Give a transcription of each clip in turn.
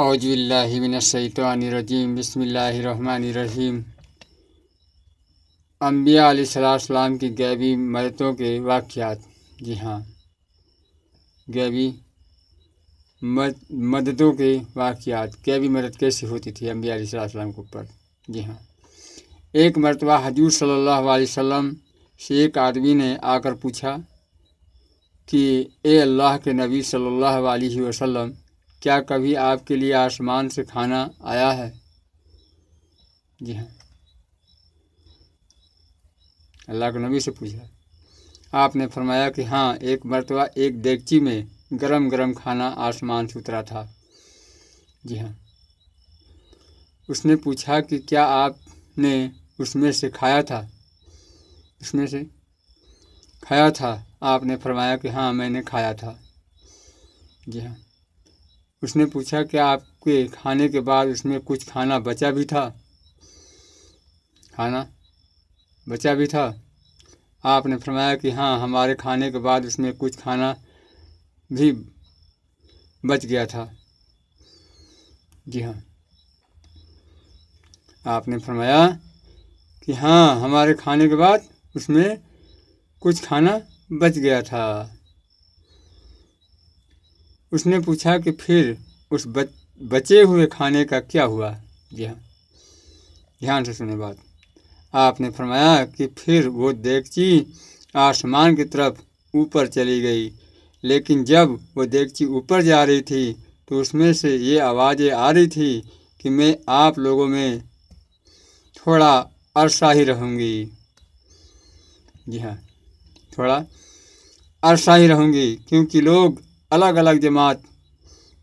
अवज़बिल्लिमिनशैतरजीम बसमीम अम्बिया की गैबी मदतों के वाक़ात जी हाँ गैबी मद, मददों के वाक़ात गैबी मदद कैसे होती थी अम्बिया के ऊपर जी हाँ एक मरतबा हजूर सल्लल्लाहु से एक आदमी ने आकर पूछा कि ए अल्लाह के नबी सल्लल्लाहु अलैहि वसल्लम क्या कभी आपके लिए आसमान से खाना आया है जी हाँ अल्लाह के नबी से पूछा आपने फरमाया कि हाँ एक मरतबा एक देगची में गरम गरम खाना आसमान से उतरा था जी हाँ उसने पूछा कि क्या आपने उसमें से खाया था उसमें से खाया था आपने फरमाया कि हाँ मैंने खाया था जी हाँ उसने पूछा क्या आपके खाने के बाद उसमें कुछ खाना बचा भी था खाना बचा भी था आपने फरमाया कि हाँ हमारे खाने के बाद उसमें कुछ खाना भी बच गया था जी हाँ आपने फरमाया कि हाँ हमारे खाने के बाद उसमें कुछ खाना बच गया था उसने पूछा कि फिर उस बच, बचे हुए खाने का क्या हुआ जी हाँ ध्यान से सुने बात आपने फरमाया कि फिर वो देगची आसमान की तरफ ऊपर चली गई लेकिन जब वो देगची ऊपर जा रही थी तो उसमें से ये आवाज़ें आ रही थी कि मैं आप लोगों में थोड़ा अरसा ही रहूँगी जी हाँ थोड़ा अरसा ही रहूँगी क्योंकि लोग अलग अलग जमात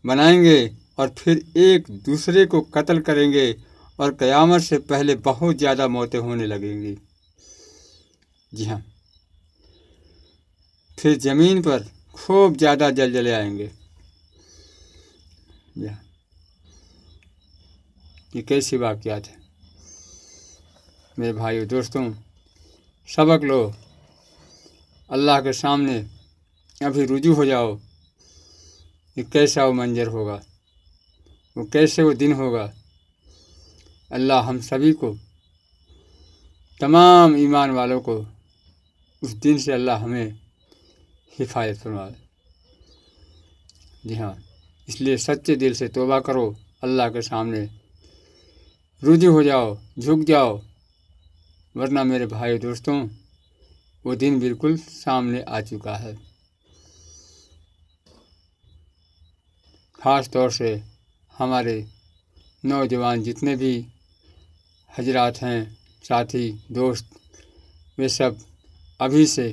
बनाएंगे और फिर एक दूसरे को कत्ल करेंगे और क़यामत से पहले बहुत ज़्यादा मौतें होने लगेंगी जी हाँ फिर ज़मीन पर खूब ज़्यादा जल जले आएंगे हाँ। ये कैसी वाक़ात है मेरे भाइयों दोस्तों सबक लो अल्लाह के सामने अभी रुजू हो जाओ कि कैसा वो मंजर होगा वो कैसे वो दिन होगा अल्लाह हम सभी को तमाम ईमान वालों को उस दिन से अल्लाह हमें हिफाजत फरमाए जी हाँ इसलिए सच्चे दिल से तोबा करो अल्लाह के सामने रुजू हो जाओ झुक जाओ वरना मेरे भाई दोस्तों वो दिन बिल्कुल सामने आ चुका है ख़ास तौर से हमारे नौजवान जितने भी हजरात हैं साथी दोस्त वे सब अभी से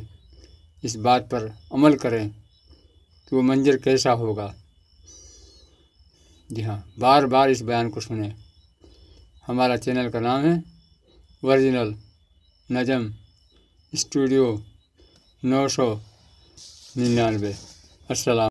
इस बात पर अमल करें कि वो मंजर कैसा होगा जी हाँ बार बार इस बयान को सुने हमारा चैनल का नाम है वर्जिनल नजम स्टूडियो नौ सौ निन्यानवे असलम